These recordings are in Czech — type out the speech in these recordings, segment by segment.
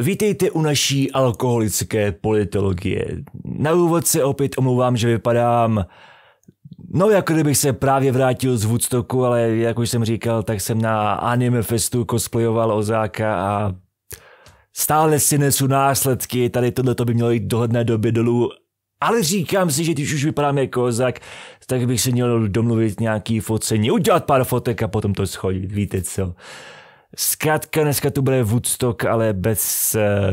Vítejte u naší alkoholické politologie. Na úvod se opět omlouvám, že vypadám... No, jako kdybych se právě vrátil z Woodstocku, ale jak už jsem říkal, tak jsem na Anime Festu cosplayoval Ozáka a stále si nesu následky, tady tohle by mělo jít dohodné doby dolů, ale říkám si, že když už vypadám jako ozák, tak bych se měl domluvit nějaký focení, udělat pár fotek a potom to schodit, víte co. Zkrátka dneska tu bude Woodstock, ale bez... Eh,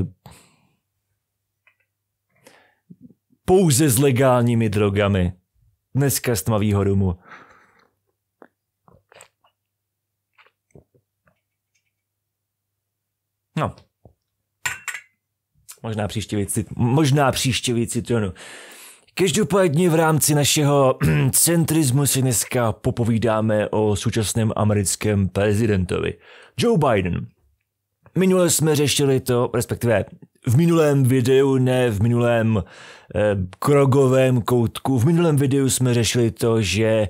pouze s legálními drogami. Dneska z tmavýho rumu. No. Možná příště víc, možná příště víc citronu. Každopádně v rámci našeho centrismu si dneska popovídáme o současném americkém prezidentovi. Joe Biden. Minule jsme řešili to, respektive v minulém videu, ne v minulém eh, krogovém koutku, v minulém videu jsme řešili to, že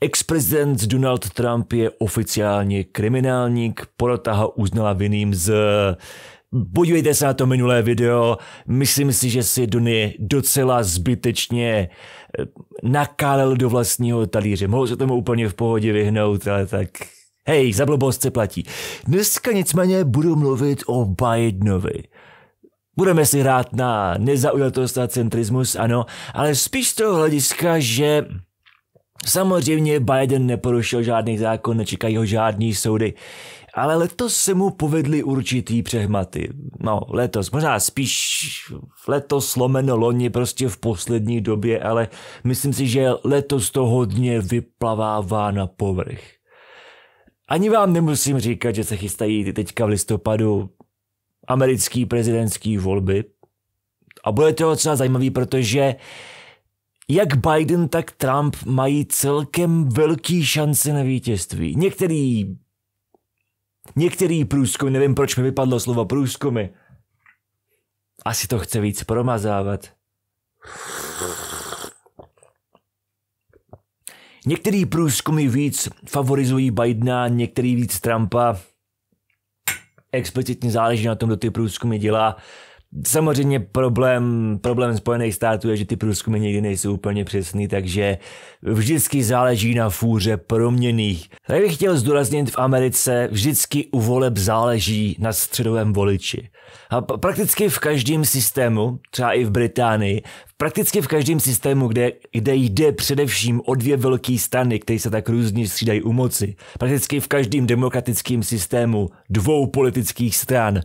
ex-prezident Donald Trump je oficiálně kriminálník, porota ho uznala vinným z Podívejte se na to minulé video, myslím si, že si Duny docela zbytečně eh, nakálel do vlastního talíře. Mohl se tomu úplně v pohodě vyhnout, ale tak hej, za blbost se platí. Dneska nicméně budu mluvit o Bidenovi. Budeme si hrát na nezaujatost a centrismus, ano, ale spíš z toho hlediska, že samozřejmě Biden neporušil žádný zákon, nečekají ho žádný soudy. Ale letos se mu povedly určitý přehmaty. No, letos, možná spíš letos lomeno loni prostě v poslední době, ale myslím si, že letos to hodně vyplavává na povrch. Ani vám nemusím říkat, že se chystají teďka v listopadu americký prezidentský volby. A bude to docela zajímavý, protože jak Biden, tak Trump mají celkem velký šance na vítězství. Některý Některý průzkum, nevím proč mi vypadlo slovo průzkumy. Asi to chce víc promazávat. Některý průzkumy víc favorizují Bidena, některý víc Trumpa. Explicitně záleží na tom, kdo ty průzkumy dělá. Samozřejmě problém, problém Spojených států je, že ty průzkumy nikdy nejsou úplně přesný, takže vždycky záleží na fůře proměných. Tak bych chtěl zdůraznit, v Americe vždycky u voleb záleží na středovém voliči. A prakticky v každém systému, třeba i v Británii, prakticky v každém systému, kde, kde jde především o dvě velké strany, které se tak různě střídají u moci, prakticky v každém demokratickém systému dvou politických stran,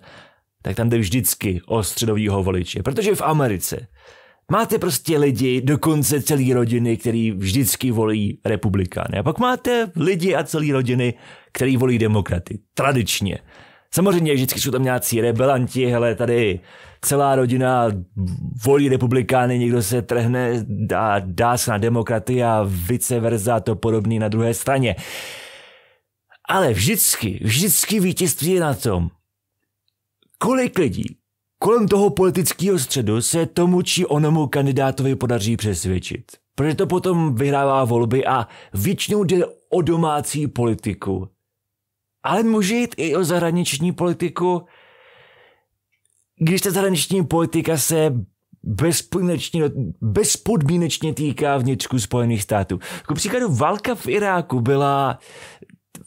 tak tam jde vždycky o středovýho voliče. Protože v Americe máte prostě lidi, dokonce celý rodiny, který vždycky volí republikány. A pak máte lidi a celý rodiny, který volí demokraty. Tradičně. Samozřejmě vždycky jsou tam nějací rebelanti, hele, tady celá rodina volí republikány, někdo se trhne a dá, dá se na demokraty a vice versa to podobný na druhé straně. Ale vždycky, vždycky vítězství je na tom, kolik lidí kolem toho politického středu se tomu či onomu kandidátovi podaří přesvědčit. Protože to potom vyhrává volby a většinou jde o domácí politiku. Ale může jít i o zahraniční politiku, když ta zahraniční politika se bezpodmínečně, bezpodmínečně týká vnitřku Spojených států. Ku příkladu, válka v Iráku byla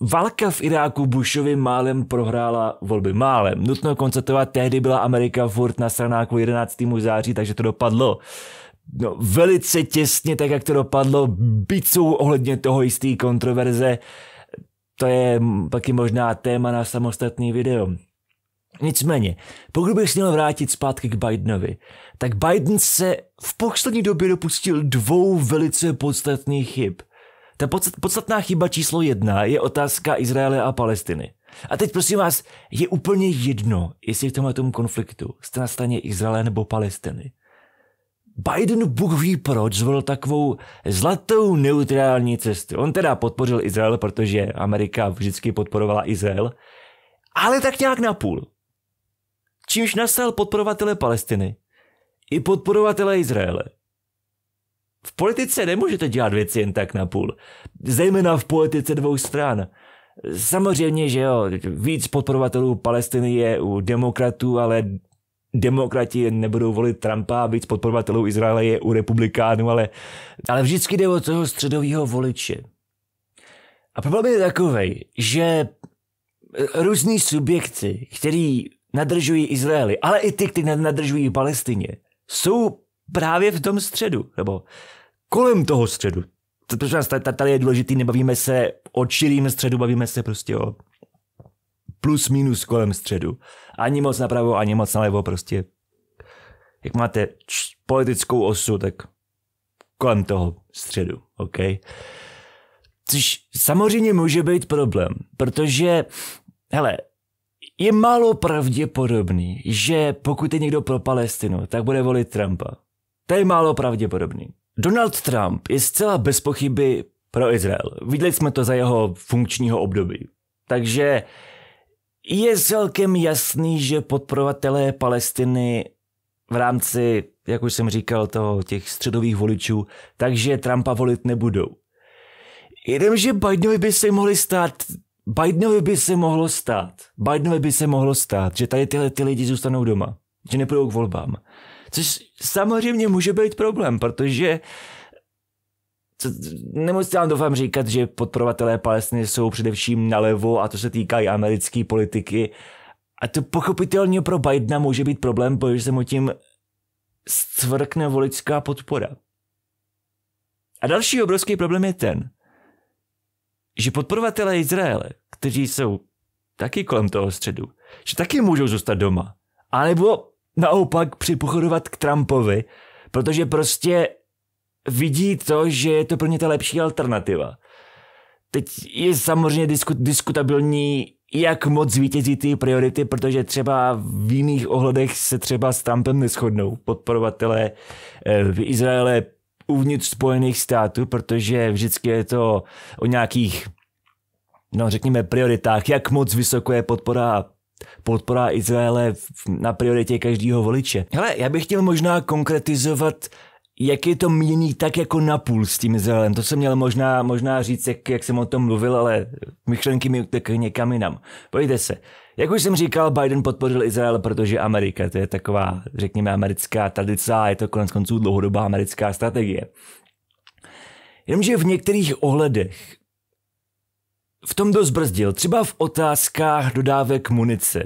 Válka v Iráku Bushovi málem prohrála volby. Málem. Nutno konstatovat, tehdy byla Amerika furt na stranáku 11. září, takže to dopadlo no, velice těsně, tak jak to dopadlo, byť jsou ohledně toho jistý kontroverze, to je taky možná téma na samostatný video. Nicméně, pokud bych měl vrátit zpátky k Bidenovi, tak Biden se v poslední době dopustil dvou velice podstatných chyb. Ta podstatná chyba číslo jedna je otázka Izraele a Palestiny. A teď prosím vás, je úplně jedno, jestli v tomhle tom konfliktu jste na straně Izraele nebo Palestiny. Biden Bůh ví proč zvolil takovou zlatou neutrální cestu. On teda podpořil Izrael, protože Amerika vždycky podporovala Izrael, ale tak nějak napůl. Čímž nastal podporovatele Palestiny i podporovatele Izraele. V politice nemůžete dělat věci jen tak na půl. Zejména v politice dvou stran. Samozřejmě, že jo, víc podporovatelů Palestiny je u demokratů, ale demokrati nebudou volit Trumpa, víc podporovatelů Izraele je u republikánů, ale, ale vždycky jde o toho středového voliče. A problém je takový, že různý subjekty, který nadržují Izraeli, ale i ty, kteří nadržují Palestině, jsou právě v tom středu, nebo kolem toho středu. Protože nás tady je důležitý, nebavíme se o čirým středu, bavíme se prostě o plus minus kolem středu. Ani moc napravo, ani moc nalevo, prostě jak máte č- politickou osu, tak kolem toho středu, OK? Což samozřejmě může být problém, protože, hele, je málo pravděpodobný, že pokud je někdo pro Palestinu, tak bude volit Trumpa. To je málo pravděpodobný. Donald Trump je zcela bez pochyby pro Izrael. Viděli jsme to za jeho funkčního období. Takže je celkem jasný, že podporovatelé Palestiny v rámci, jak už jsem říkal, toho, těch středových voličů, takže Trumpa volit nebudou. Jenomže Bidenovi by se mohli stát, Bidenovi by se mohlo stát, Bidenovi by se mohlo stát, že tady tyhle ty lidi zůstanou doma, že nepůjdou k volbám. Což samozřejmě může být problém, protože co, nemusím vám doufám říkat, že podporovatelé Palestiny jsou především nalevo a to se týká i americké politiky. A to pochopitelně pro Bidena může být problém, protože se mu tím stvrkne voličská podpora. A další obrovský problém je ten, že podporovatelé Izraele, kteří jsou taky kolem toho středu, že taky můžou zůstat doma. A nebo naopak připochodovat k Trumpovi, protože prostě vidí to, že je to pro ně ta lepší alternativa. Teď je samozřejmě disku, diskutabilní, jak moc vítězí ty priority, protože třeba v jiných ohledech se třeba s Trumpem neschodnou podporovatelé eh, v Izraele uvnitř Spojených států, protože vždycky je to o nějakých, no řekněme, prioritách, jak moc vysoko je podpora podpora Izraele na prioritě každého voliče. Hele, já bych chtěl možná konkretizovat jak je to mění tak jako napůl s tím Izraelem. To jsem měl možná, možná říct, jak, jak jsem o tom mluvil, ale myšlenky mi utekly někam jinam. Pojďte se. Jak už jsem říkal, Biden podpořil Izrael, protože Amerika, to je taková, řekněme, americká tradice a je to konec konců dlouhodobá americká strategie. Jenomže v některých ohledech v tom dost brzdil, třeba v otázkách dodávek munice.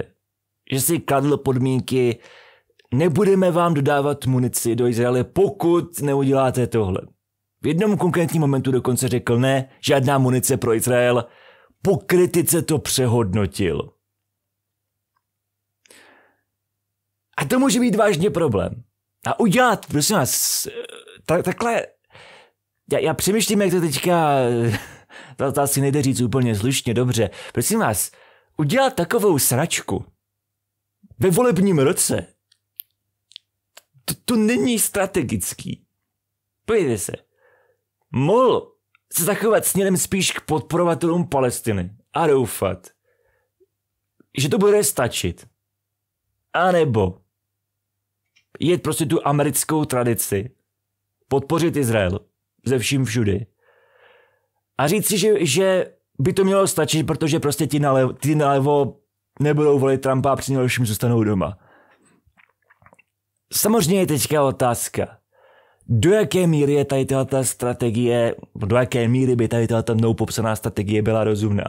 Že si kladl podmínky, nebudeme vám dodávat munici do Izraele, pokud neuděláte tohle. V jednom konkrétním momentu dokonce řekl ne, žádná munice pro Izrael, po kritice to přehodnotil. A to může být vážně problém. A udělat, prosím vás, eh, ta, takhle, já, já přemýšlím, jak to teďka to, to asi nejde říct úplně slušně, dobře. Prosím vás, udělat takovou sračku ve volebním roce, to, to není strategický. Pojďte se. Mohl se zachovat směrem spíš k podporovatelům Palestiny a doufat, že to bude stačit. A nebo jet prostě tu americkou tradici, podpořit Izrael ze vším všudy a říct si, že, že by to mělo stačit, protože prostě ti nalevo, ti nalevo nebudou volit Trumpa a při nejlepším zůstanou doma. Samozřejmě je teďka otázka, do jaké míry je tady tato strategie, do jaké míry by tady tato mnou popsaná strategie byla rozumná.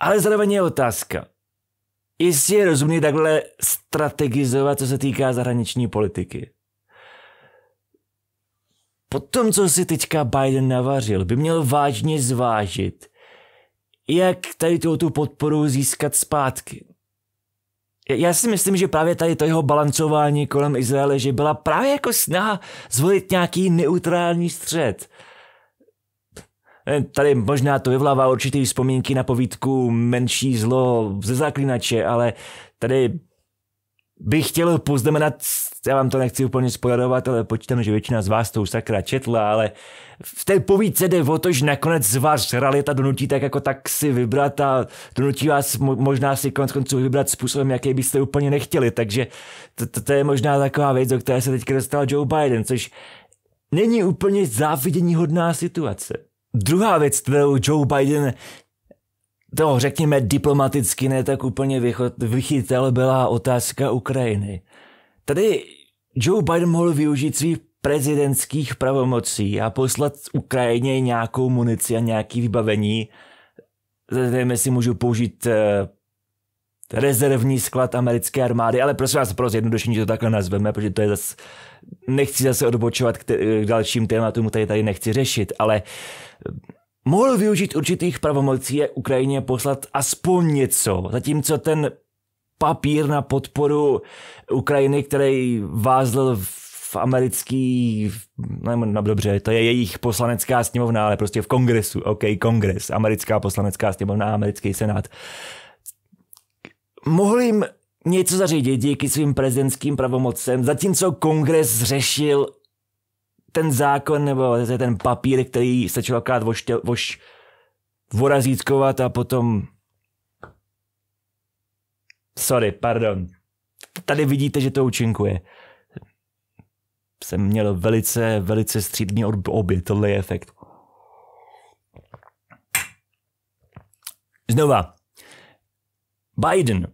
Ale zároveň je otázka, jestli je rozumný takhle strategizovat, co se týká zahraniční politiky. Po tom, co si teďka Biden navařil, by měl vážně zvážit, jak tady tu podporu získat zpátky. Já si myslím, že právě tady to jeho balancování kolem Izraele, že byla právě jako snaha zvolit nějaký neutrální střed. Eh, tady možná to vyvlává určitý vzpomínky na povídku Menší zlo ze zaklinače, ale tady bych chtěl poznamenat já vám to nechci úplně spojarovat, ale počítám, že většina z vás to už sakra četla, ale v té povídce jde o to, že nakonec z vás realita donutí tak jako tak si vybrat a donutí vás možná si konec konců vybrat způsobem, jaký byste úplně nechtěli, takže to, to, to je možná taková věc, do které se teďka dostal Joe Biden, což není úplně závidění hodná situace. Druhá věc, kterou Joe Biden to řekněme diplomaticky ne tak úplně vychytel, byla otázka Ukrajiny. Tady Joe Biden mohl využít svých prezidentských pravomocí a poslat Ukrajině nějakou munici a nějaké vybavení. Nevím, jestli můžu použít uh, rezervní sklad americké armády, ale prosím vás pro zjednodušení to takhle nazveme, protože to je zase, nechci zase odbočovat k, t- k dalším tématům, tady tady nechci řešit, ale eh, mohl využít určitých pravomocí a Ukrajině poslat aspoň něco, zatímco ten papír na podporu Ukrajiny, který vázl v americký, ne, no, no, dobře, to je jejich poslanecká sněmovna, ale prostě v kongresu, OK, kongres, americká poslanecká sněmovna, americký senát. Mohl jim něco zařídit díky svým prezidentským pravomocem, zatímco kongres řešil ten zákon nebo ten papír, který se člověk voš, voš vorazíckovat a potom Sorry, pardon. Tady vidíte, že to účinkuje. Jsem měl velice, velice střídný obě. Tohle je efekt. Znova. Biden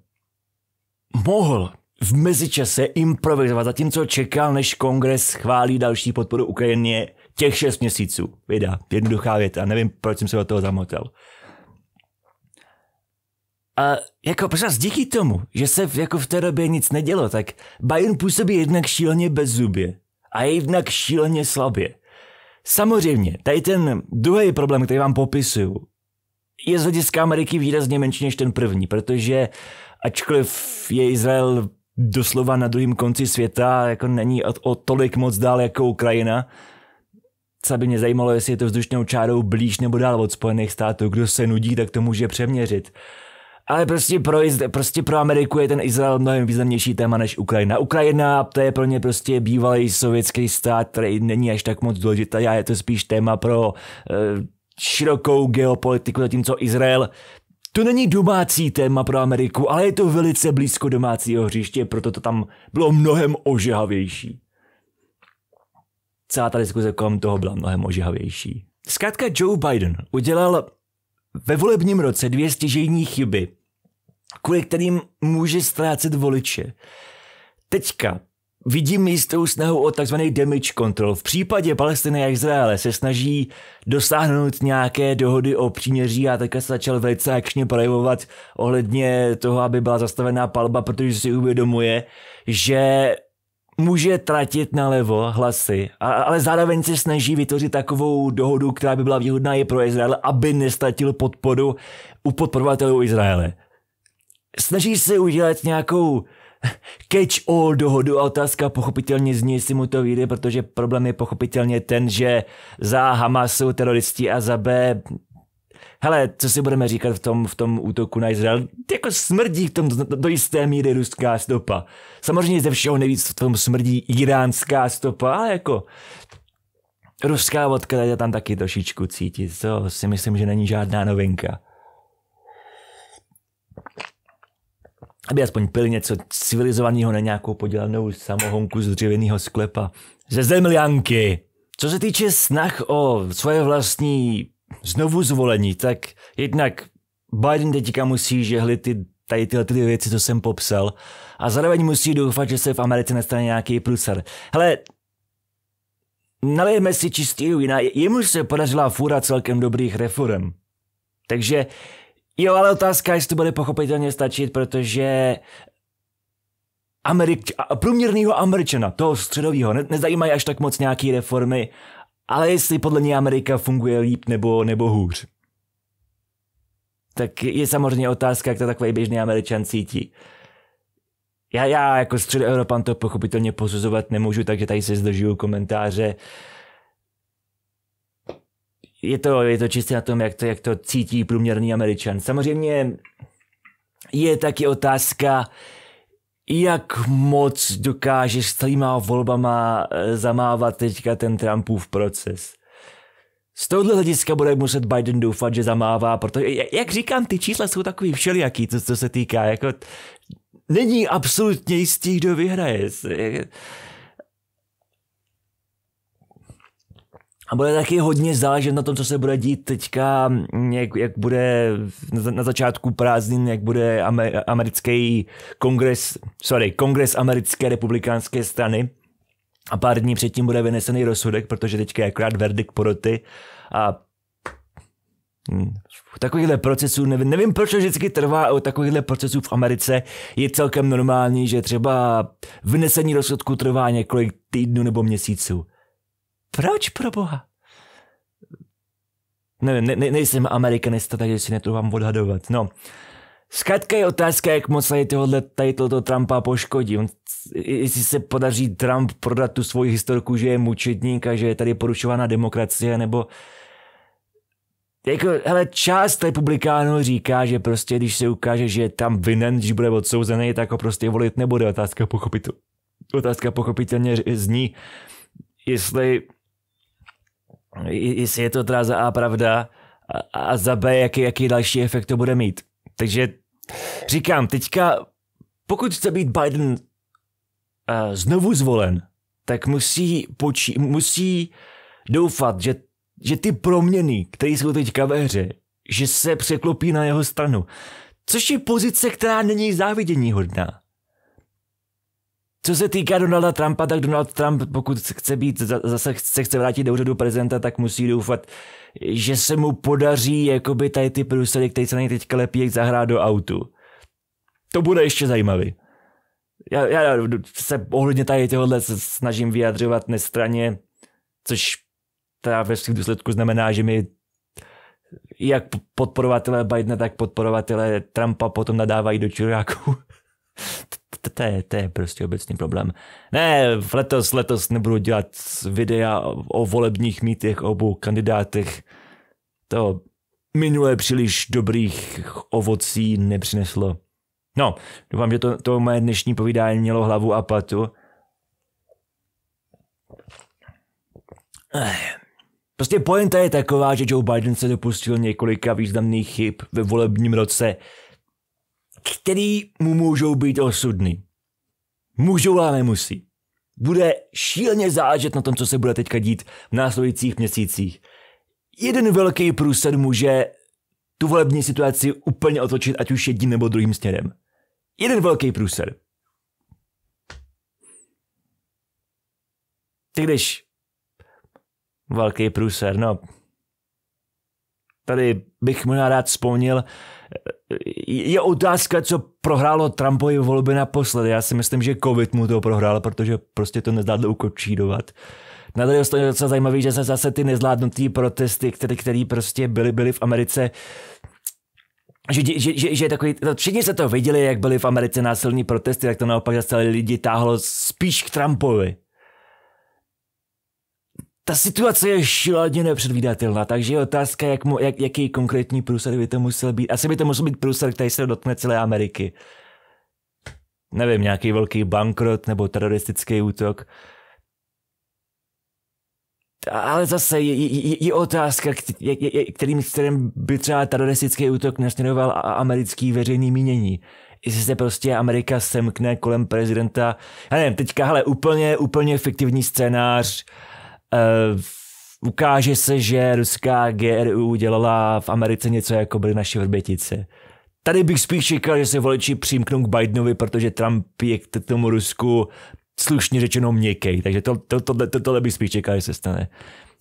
mohl v mezičase improvizovat, zatímco čekal, než kongres schválí další podporu Ukrajině těch šest měsíců. Věda, Jednoduchá věta. Nevím, proč jsem se do toho zamotal. A jako prosím díky tomu, že se v, jako v té době nic nedělo, tak Bayern působí jednak šíleně bez zubě a jednak šíleně slabě. Samozřejmě, tady ten druhý problém, který vám popisuju, je z hlediska Ameriky výrazně menší než ten první, protože ačkoliv je Izrael doslova na druhém konci světa, jako není o, o tolik moc dál jako Ukrajina, co by mě zajímalo, jestli je to vzdušnou čárou blíž nebo dál od Spojených států. Kdo se nudí, tak to může přeměřit. Ale prostě pro, prostě pro Ameriku je ten Izrael mnohem významnější téma než Ukrajina. Ukrajina to je pro ně prostě bývalý sovětský stát, který není až tak moc důležitý a je to spíš téma pro uh, širokou geopolitiku, zatímco Izrael to není domácí téma pro Ameriku, ale je to velice blízko domácího hřiště, proto to tam bylo mnohem ožehavější. Celá ta diskuze kolem toho byla mnohem ožehavější. Zkrátka Joe Biden udělal ve volebním roce dvě stěžejní chyby, kvůli kterým může ztrácet voliče. Teďka vidím jistou snahu o tzv. damage control. V případě Palestiny a Izraele se snaží dosáhnout nějaké dohody o příměří a také se začal velice akčně projevovat ohledně toho, aby byla zastavená palba, protože si uvědomuje, že může tratit levo hlasy, a, ale zároveň se snaží vytvořit takovou dohodu, která by byla výhodná i pro Izrael, aby nestratil podporu u podporovatelů Izraele. Snaží se udělat nějakou catch-all dohodu a otázka pochopitelně zní, jestli mu to vyjde, protože problém je pochopitelně ten, že za Hamas jsou teroristi a za B hele, co si budeme říkat v tom, v tom útoku na Izrael, jako smrdí v tom do jisté míry ruská stopa. Samozřejmě ze všeho nejvíc v tom smrdí iránská stopa, ale jako ruská vodka je tam taky trošičku cítit, to si myslím, že není žádná novinka. Aby aspoň pil něco civilizovaného na nějakou podělanou samohonku z dřevěného sklepa. Ze zemlianky. Co se týče snah o svoje vlastní znovu zvolení, tak jednak Biden teďka musí žehlit ty, tady tyhle ty věci, co jsem popsal, a zároveň musí doufat, že se v Americe nestane nějaký průser. Hele, nalijeme si čistý vína, jemu se podařila fůra celkem dobrých reform. Takže jo, ale otázka, jestli to bude pochopitelně stačit, protože Amerik, průměrného Američana, toho středového, ne, nezajímají až tak moc nějaké reformy ale jestli podle něj Amerika funguje líp nebo, nebo hůř, tak je samozřejmě otázka, jak to takový běžný Američan cítí. Já, já jako středoevropan to pochopitelně posuzovat nemůžu, takže tady se zdržuju komentáře. Je to, je to čistě na tom, jak to, jak to cítí průměrný Američan. Samozřejmě je taky otázka, jak moc dokáže s týma volbama eh, zamávat teďka ten Trumpův proces. Z tohohle hlediska bude muset Biden doufat, že zamává, protože, jak říkám, ty čísla jsou takový všelijaký, co, co se týká, jako není absolutně jistý, kdo vyhraje. A bude taky hodně záležet na tom, co se bude dít teďka, jak, jak bude na začátku prázdnin, jak bude americký kongres, sorry, kongres americké republikánské strany. A pár dní předtím bude vynesený rozsudek, protože teďka je akorát verdikt poroty a hm, v takovýchhle procesů, nevím, nevím proč to vždycky trvá, ale u takovýchhle procesů v Americe je celkem normální, že třeba vynesení rozsudku trvá několik týdnů nebo měsíců. Proč pro boha? Ne, ne, ne, nejsem amerikanista, takže si netrvám odhadovat. No, zkrátka je otázka, jak moc tady tohle tady tohoto Trumpa poškodí. On, jestli se podaří Trump prodat tu svoji historku, že je mučedník a že je tady porušována demokracie, nebo jako, hele, část republikánů říká, že prostě, když se ukáže, že je tam vinen, když bude odsouzený, tak ho prostě volit nebude. Otázka, pochopit, otázka pochopitelně zní, jestli jestli je to teda za A pravda a, a za B, jaký, jaký další efekt to bude mít. Takže říkám, teďka, pokud chce být Biden uh, znovu zvolen, tak musí, počí, musí doufat, že, že ty proměny, které jsou teďka ve hře, že se překlopí na jeho stranu. Což je pozice, která není záviděníhodná? hodná. Co se týká Donalda Trumpa, tak Donald Trump, pokud chce být, zase se chce vrátit do úřadu prezidenta, tak musí doufat, že se mu podaří jakoby tady ty průsady, které se na něj teďka lepí, zahrát do autu. To bude ještě zajímavý. Já, já se ohledně tady tohohle snažím vyjadřovat nestraně, což teda ve svých důsledku znamená, že mi jak podporovatelé Bidena, tak podporovatelé Trumpa potom nadávají do čuráků to, je, to je prostě obecný problém. Ne, letos, letos nebudu dělat videa o volebních mítech obou kandidátech. To minule příliš dobrých ovocí nepřineslo. No, doufám, že to, to moje dnešní povídání mělo hlavu a patu. Eh. Prostě pointa je taková, že Joe Biden se dopustil několika významných chyb ve volebním roce, který mu můžou být osudný. Můžou, ale nemusí. Bude šíleně zážet na tom, co se bude teďka dít v následujících měsících. Jeden velký průsad může tu volební situaci úplně otočit, ať už jedním nebo druhým směrem. Jeden velký průsad. Ty když... Velký průser, no... Tady bych možná rád vzpomněl je otázka, co prohrálo Trumpovi volby naposledy. Já si myslím, že covid mu to prohrál, protože prostě to nezvládl ukočírovat. Na druhé straně je docela zajímavé, že se zase ty nezvládnutý protesty, které, které prostě byly, byly v Americe, že, že, že, že takový, no, všichni se to viděli, jak byly v Americe násilní protesty, tak to naopak zase lidi táhlo spíš k Trumpovi ta situace je šíleně nepředvídatelná, takže je otázka, jak mu, jak, jaký konkrétní průsad by to musel být. Asi by to musel být průsad, který se dotkne celé Ameriky. Nevím, nějaký velký bankrot nebo teroristický útok. Ale zase je, je, je otázka, kterým, kterým by třeba teroristický útok nasměroval americký veřejný mínění jestli se prostě Amerika semkne kolem prezidenta. Já nevím, teďka, hele, úplně, úplně fiktivní scénář, Eh, ukáže se, že ruská GRU dělala v Americe něco, jako byly naše vrbětice. Tady bych spíš čekal, že se voliči přimknou k Bidenovi, protože Trump je k tomu Rusku slušně řečeno měkký, takže to, to, to, to, tohle bych spíš čekal, že se stane.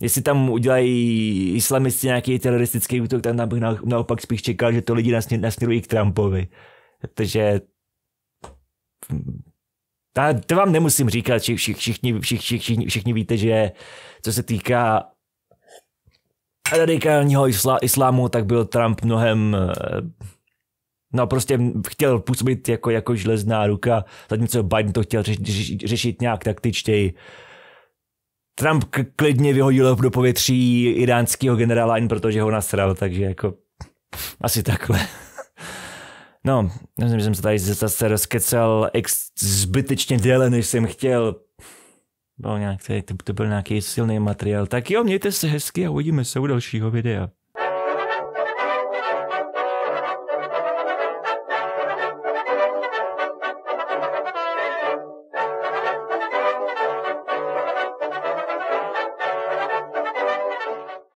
Jestli tam udělají islamisti nějaký teroristický útok, tam, tam bych na, naopak spíš čekal, že to lidi nasměrují k Trumpovi. Takže ta, to vám nemusím říkat, všichni, všichni, všichni, všichni, všichni víte, že co se týká radikálního islá, islámu, tak byl Trump mnohem eh, No prostě chtěl působit jako, jako železná ruka, zatímco Biden to chtěl řeš, řeš, řešit nějak taktičtěji. Trump klidně vyhodil do povětří iránského generála, protože ho nasral, takže jako asi takhle. No, myslím, že jsem se tady zase rozkecel ex- zbytečně déle, než jsem chtěl. Byl nějaký, to, to byl nějaký silný materiál. Tak jo, mějte se hezky a uvidíme se u dalšího videa.